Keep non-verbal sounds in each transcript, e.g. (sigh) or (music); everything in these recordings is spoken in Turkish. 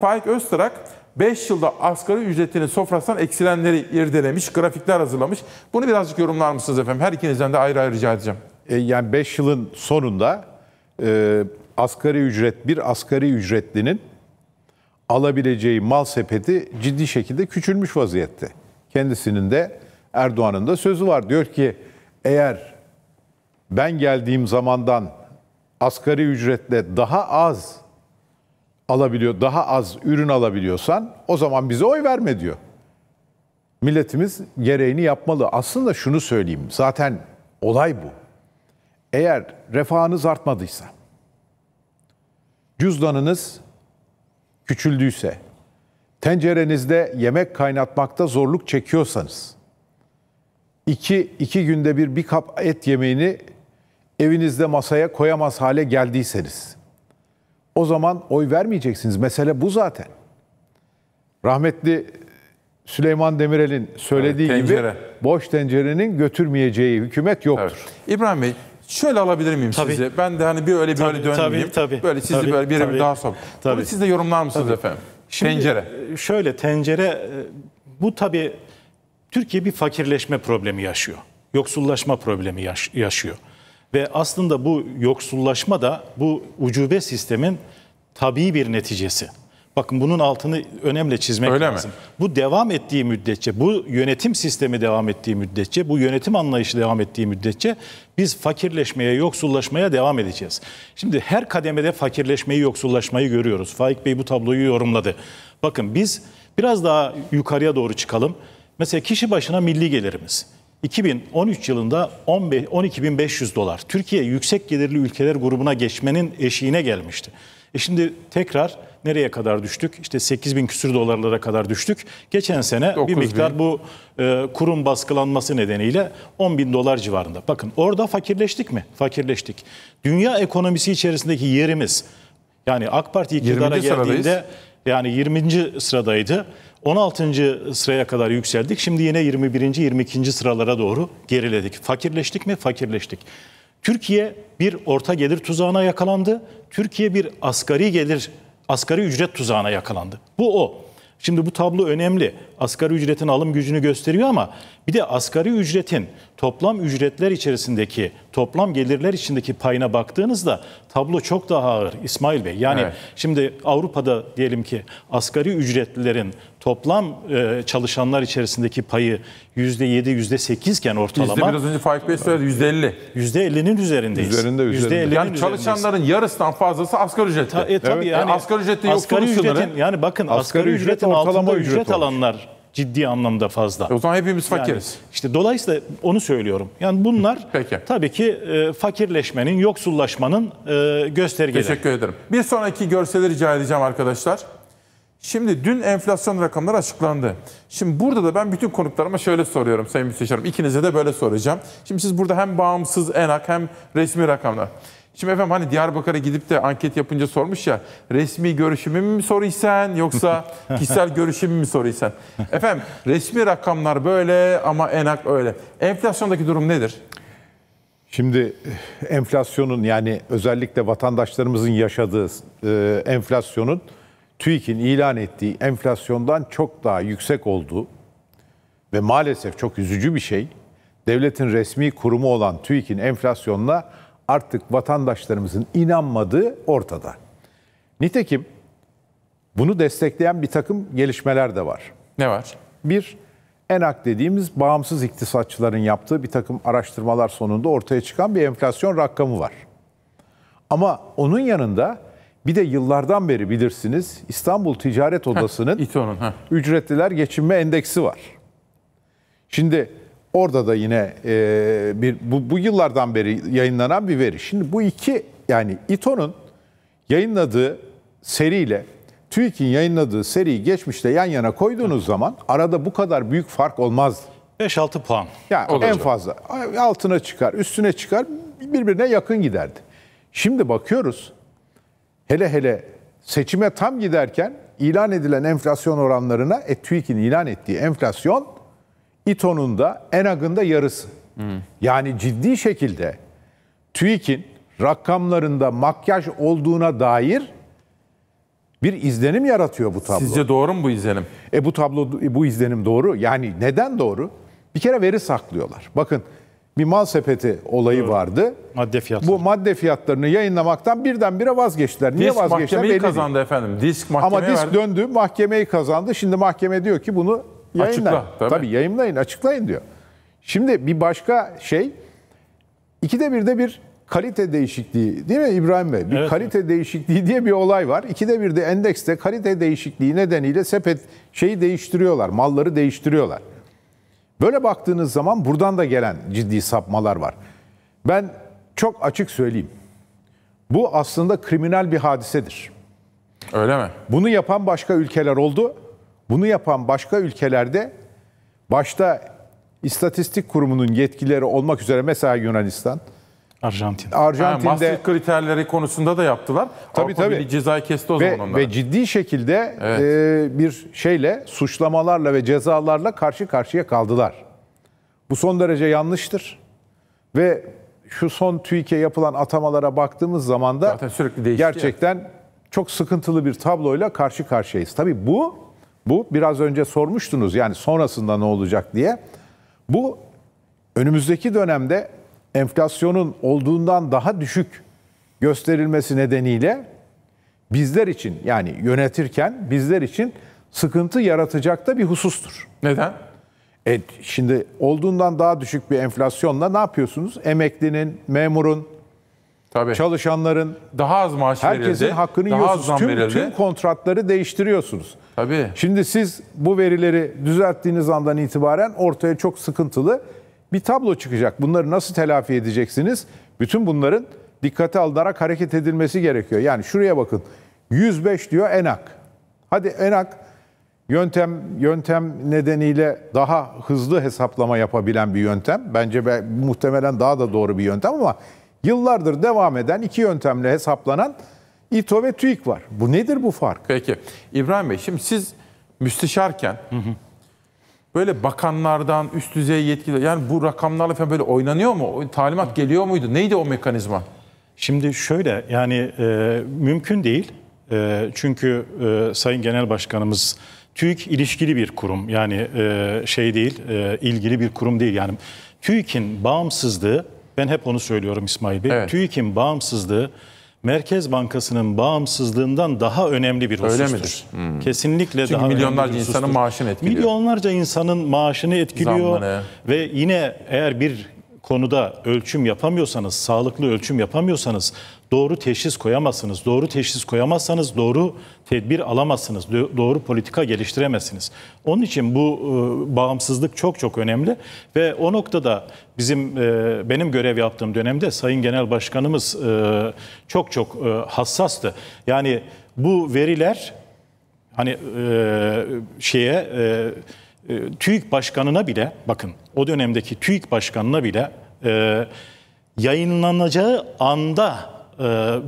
Faik Öztrak 5 yılda asgari ücretinin sofrasından eksilenleri irdelemiş, grafikler hazırlamış. Bunu birazcık yorumlar mısınız efendim? Her ikinizden de ayrı ayrı rica edeceğim. E, yani 5 yılın sonunda e, asgari ücret bir asgari ücretlinin alabileceği mal sepeti ciddi şekilde küçülmüş vaziyette. Kendisinin de Erdoğan'ın da sözü var. Diyor ki eğer ben geldiğim zamandan asgari ücretle daha az alabiliyor, daha az ürün alabiliyorsan o zaman bize oy verme diyor. Milletimiz gereğini yapmalı. Aslında şunu söyleyeyim. Zaten olay bu. Eğer refahınız artmadıysa, cüzdanınız küçüldüyse, tencerenizde yemek kaynatmakta zorluk çekiyorsanız, iki, iki günde bir bir kap et yemeğini evinizde masaya koyamaz hale geldiyseniz, o zaman oy vermeyeceksiniz. Mesele bu zaten. Rahmetli Süleyman Demirel'in söylediği evet, tencere. gibi boş tencerenin götürmeyeceği hükümet yoktur. Evet. İbrahim Bey şöyle alabilir miyim tabii. sizi? Ben de hani bir öyle bir tabii, öyle dönmeyeyim. Tabii, tabii, böyle sizi tabii, böyle bir tabii, daha sor. Tabii. Bunu siz de yorumlar mısınız tabii. efendim? Şimdi, tencere. E, şöyle tencere e, bu tabii Türkiye bir fakirleşme problemi yaşıyor. Yoksullaşma problemi yaş- yaşıyor. Ve aslında bu yoksullaşma da bu ucube sistemin tabii bir neticesi. Bakın bunun altını önemli çizmek Öyle lazım. Mi? Bu devam ettiği müddetçe, bu yönetim sistemi devam ettiği müddetçe, bu yönetim anlayışı devam ettiği müddetçe biz fakirleşmeye, yoksullaşmaya devam edeceğiz. Şimdi her kademede fakirleşmeyi, yoksullaşmayı görüyoruz. Faik Bey bu tabloyu yorumladı. Bakın biz biraz daha yukarıya doğru çıkalım. Mesela kişi başına milli gelirimiz. 2013 yılında 12.500 dolar. Türkiye yüksek gelirli ülkeler grubuna geçmenin eşiğine gelmişti. E şimdi tekrar nereye kadar düştük? İşte 8 bin küsür dolarlara kadar düştük. Geçen sene 9 bir miktar bin. bu e, kurum baskılanması nedeniyle 10 bin dolar civarında. Bakın orada fakirleştik mi? Fakirleştik. Dünya ekonomisi içerisindeki yerimiz yani AK Parti iktidara geldiğinde sıradayız. yani 20. sıradaydı. 16. sıraya kadar yükseldik. Şimdi yine 21. 22. sıralara doğru geriledik. Fakirleştik mi? Fakirleştik. Türkiye bir orta gelir tuzağına yakalandı. Türkiye bir asgari gelir, asgari ücret tuzağına yakalandı. Bu o. Şimdi bu tablo önemli asgari ücretin alım gücünü gösteriyor ama bir de asgari ücretin toplam ücretler içerisindeki, toplam gelirler içindeki payına baktığınızda tablo çok daha ağır İsmail Bey. Yani evet. şimdi Avrupa'da diyelim ki asgari ücretlilerin toplam e, çalışanlar içerisindeki payı %7, %8 iken ortalama. Bizde biraz önce Faik Bey söyledi %50. %50'nin üzerindeyiz. Üzerinde, üzerinde. %50 yani çalışanların yarısından fazlası asgari ücretli. Ta, e, tabii evet. yani, yani asgari ücretin asgari yoksulluğu ücretin, sınırı. Yani bakın asgari, asgari ücretin ücret altında ücret, ücret alanlar ciddi anlamda fazla. E, o zaman hepimiz fakiriz. Yani işte dolayısıyla onu söylüyorum. Yani bunlar (laughs) Peki. tabii ki e, fakirleşmenin, yoksullaşmanın e, göstergeleri. Teşekkür ederim. Bir sonraki görseli rica edeceğim arkadaşlar. Şimdi dün enflasyon rakamları açıklandı. Şimdi burada da ben bütün konuklarıma şöyle soruyorum Sayın Müsteşarım. İkinize de böyle soracağım. Şimdi siz burada hem bağımsız enak hem resmi rakamlar. Şimdi efendim hani Diyarbakır'a gidip de anket yapınca sormuş ya resmi görüşümü mü soruysan yoksa (laughs) kişisel görüşümü mü soruysan. Efendim resmi rakamlar böyle ama enak öyle. Enflasyondaki durum nedir? Şimdi enflasyonun yani özellikle vatandaşlarımızın yaşadığı e, enflasyonun TÜİK'in ilan ettiği enflasyondan çok daha yüksek olduğu ve maalesef çok üzücü bir şey. Devletin resmi kurumu olan TÜİK'in enflasyonla artık vatandaşlarımızın inanmadığı ortada. Nitekim bunu destekleyen bir takım gelişmeler de var. Ne var? Bir, ENAK dediğimiz bağımsız iktisatçıların yaptığı bir takım araştırmalar sonunda ortaya çıkan bir enflasyon rakamı var. Ama onun yanında bir de yıllardan beri bilirsiniz İstanbul Ticaret Odası'nın ücretliler geçinme endeksi var. Şimdi Orada da yine e, bir bu, bu yıllardan beri yayınlanan bir veri. Şimdi bu iki yani İTO'nun yayınladığı seriyle TÜİK'in yayınladığı seriyi geçmişte yan yana koyduğunuz zaman arada bu kadar büyük fark olmaz. 5-6 puan. Yani en fazla altına çıkar, üstüne çıkar, birbirine yakın giderdi. Şimdi bakıyoruz. Hele hele seçime tam giderken ilan edilen enflasyon oranlarına e, TÜİK'in ilan ettiği enflasyon İTO'nun da ENAG'ın da yarısı. Hmm. Yani ciddi şekilde TÜİK'in rakamlarında makyaj olduğuna dair bir izlenim yaratıyor bu tablo. Sizce doğru mu bu izlenim? E bu tablo bu izlenim doğru. Yani neden doğru? Bir kere veri saklıyorlar. Bakın bir mal sepeti olayı doğru. vardı. Madde fiyatları. Bu madde fiyatlarını yayınlamaktan birdenbire vazgeçtiler. Niye disk vazgeçtiler? Mahkemeyi kazandı değil. efendim. Disk mahkemeyi Ama disk verdi. döndü, mahkemeyi kazandı. Şimdi mahkeme diyor ki bunu Yayınlayın. Açıkla. Tabii. tabii yayınlayın, açıklayın diyor. Şimdi bir başka şey, ikide birde bir kalite değişikliği değil mi İbrahim Bey? Bir evet. kalite değişikliği diye bir olay var. İkide bir de endekste kalite değişikliği nedeniyle sepet şeyi değiştiriyorlar, malları değiştiriyorlar. Böyle baktığınız zaman buradan da gelen ciddi sapmalar var. Ben çok açık söyleyeyim. Bu aslında kriminal bir hadisedir. Öyle mi? Bunu yapan başka ülkeler oldu. Bunu yapan başka ülkelerde başta istatistik kurumunun yetkileri olmak üzere mesela Yunanistan, Arjantin. Arjantin'de yani Maastricht kriterleri konusunda da yaptılar. Tabii Avrupa tabii. cezayı kesti o ve, zaman onlara. Ve ciddi şekilde evet. e, bir şeyle suçlamalarla ve cezalarla karşı karşıya kaldılar. Bu son derece yanlıştır. Ve şu son TÜİK'e yapılan atamalara baktığımız zaman da gerçekten ya. çok sıkıntılı bir tabloyla karşı karşıyayız. Tabii bu bu biraz önce sormuştunuz yani sonrasında ne olacak diye. Bu önümüzdeki dönemde enflasyonun olduğundan daha düşük gösterilmesi nedeniyle bizler için yani yönetirken bizler için sıkıntı yaratacak da bir husustur. Neden? E, şimdi olduğundan daha düşük bir enflasyonla ne yapıyorsunuz? Emeklinin, memurun, Tabii. Çalışanların daha az maaş herkesin verildi. Herkesin hakkını daha yiyorsunuz. Tüm, tüm kontratları değiştiriyorsunuz. Tabii. Şimdi siz bu verileri düzelttiğiniz andan itibaren ortaya çok sıkıntılı bir tablo çıkacak. Bunları nasıl telafi edeceksiniz? Bütün bunların dikkate alınarak hareket edilmesi gerekiyor. Yani şuraya bakın. 105 diyor enak. Hadi enak yöntem yöntem nedeniyle daha hızlı hesaplama yapabilen bir yöntem. Bence be, muhtemelen daha da doğru bir yöntem ama Yıllardır devam eden iki yöntemle hesaplanan İTO ve TÜİK var. Bu nedir bu fark? Peki İbrahim Bey şimdi siz müsteşarken hı hı. böyle bakanlardan üst düzey yetkili yani bu rakamlarla falan böyle oynanıyor mu? O, talimat geliyor muydu? Neydi o mekanizma? Şimdi şöyle yani e, mümkün değil. E, çünkü e, Sayın Genel Başkanımız TÜİK ilişkili bir kurum yani e, şey değil e, ilgili bir kurum değil yani TÜİK'in bağımsızlığı ben hep onu söylüyorum İsmail Bey. Evet. TÜİK'in bağımsızlığı Merkez Bankası'nın bağımsızlığından daha önemli bir husustur. Öyle midir? Hmm. Kesinlikle Çünkü daha milyonlarca insanın maaşını etkiliyor. Milyonlarca insanın maaşını etkiliyor Zammını. ve yine eğer bir konuda ölçüm yapamıyorsanız, sağlıklı ölçüm yapamıyorsanız doğru teşhis koyamazsınız. Doğru teşhis koyamazsanız doğru tedbir alamazsınız. Doğru politika geliştiremezsiniz. Onun için bu e, bağımsızlık çok çok önemli ve o noktada bizim e, benim görev yaptığım dönemde Sayın Genel Başkanımız e, çok çok e, hassastı. Yani bu veriler hani e, şeye e, e, TÜİK Başkanı'na bile bakın o dönemdeki TÜİK Başkanı'na bile e, yayınlanacağı anda e,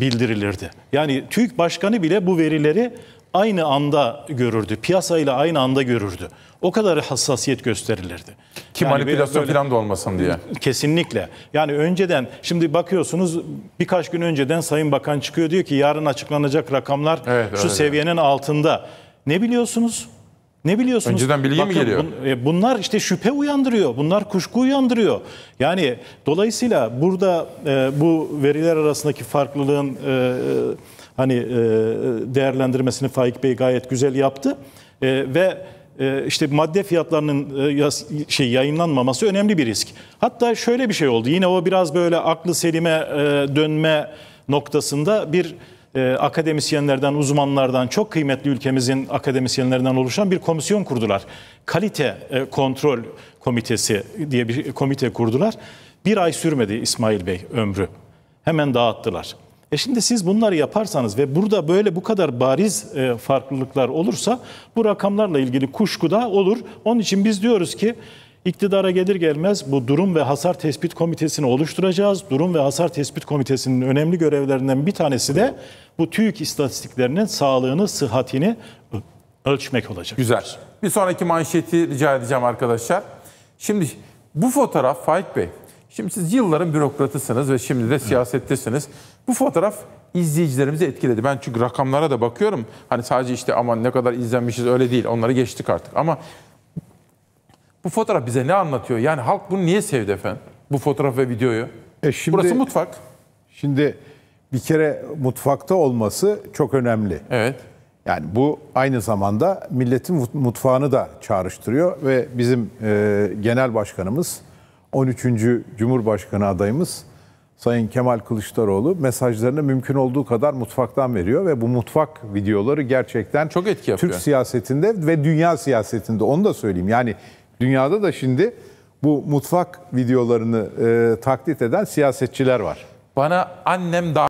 bildirilirdi. Yani TÜİK Başkanı bile bu verileri aynı anda görürdü. Piyasayla aynı anda görürdü. O kadar hassasiyet gösterilirdi. Ki yani manipülasyon böyle, falan da olmasın diye. Kesinlikle. Yani önceden şimdi bakıyorsunuz birkaç gün önceden Sayın Bakan çıkıyor diyor ki yarın açıklanacak rakamlar evet, şu öyle. seviyenin altında. Ne biliyorsunuz? Ne biliyorsunuz? Önceden bilgi Bakın, mi geliyor? Bun, e, bunlar işte şüphe uyandırıyor. Bunlar kuşku uyandırıyor. Yani dolayısıyla burada e, bu veriler arasındaki farklılığın e, e hani e, değerlendirmesini Faik Bey gayet güzel yaptı. E, ve e, işte madde fiyatlarının e, şey yayınlanmaması önemli bir risk. Hatta şöyle bir şey oldu. Yine o biraz böyle aklı selime dönme noktasında bir ee, akademisyenlerden, uzmanlardan, çok kıymetli ülkemizin akademisyenlerinden oluşan bir komisyon kurdular. Kalite e, Kontrol Komitesi diye bir komite kurdular. Bir ay sürmedi İsmail Bey ömrü. Hemen dağıttılar. E şimdi siz bunları yaparsanız ve burada böyle bu kadar bariz e, farklılıklar olursa bu rakamlarla ilgili kuşku da olur. Onun için biz diyoruz ki İktidara gelir gelmez bu durum ve hasar tespit komitesini oluşturacağız. Durum ve hasar tespit komitesinin önemli görevlerinden bir tanesi de bu TÜİK istatistiklerinin sağlığını, sıhhatini ölçmek olacak. Güzel. Bir sonraki manşeti rica edeceğim arkadaşlar. Şimdi bu fotoğraf Faik Bey. Şimdi siz yılların bürokratısınız ve şimdi de siyasettesiniz. Bu fotoğraf izleyicilerimizi etkiledi. Ben çünkü rakamlara da bakıyorum. Hani sadece işte aman ne kadar izlenmişiz öyle değil. Onları geçtik artık. Ama bu fotoğraf bize ne anlatıyor? Yani halk bunu niye sevdi efendim? Bu fotoğraf ve videoyu. E şimdi, Burası mutfak. Şimdi bir kere mutfakta olması çok önemli. Evet. Yani bu aynı zamanda milletin mutfağını da çağrıştırıyor ve bizim e, genel başkanımız 13. Cumhurbaşkanı adayımız Sayın Kemal Kılıçdaroğlu mesajlarını mümkün olduğu kadar mutfaktan veriyor ve bu mutfak videoları gerçekten çok etki yapıyor. Türk siyasetinde ve dünya siyasetinde onu da söyleyeyim. Yani Dünyada da şimdi bu mutfak videolarını e, taklit eden siyasetçiler var. Bana annem daha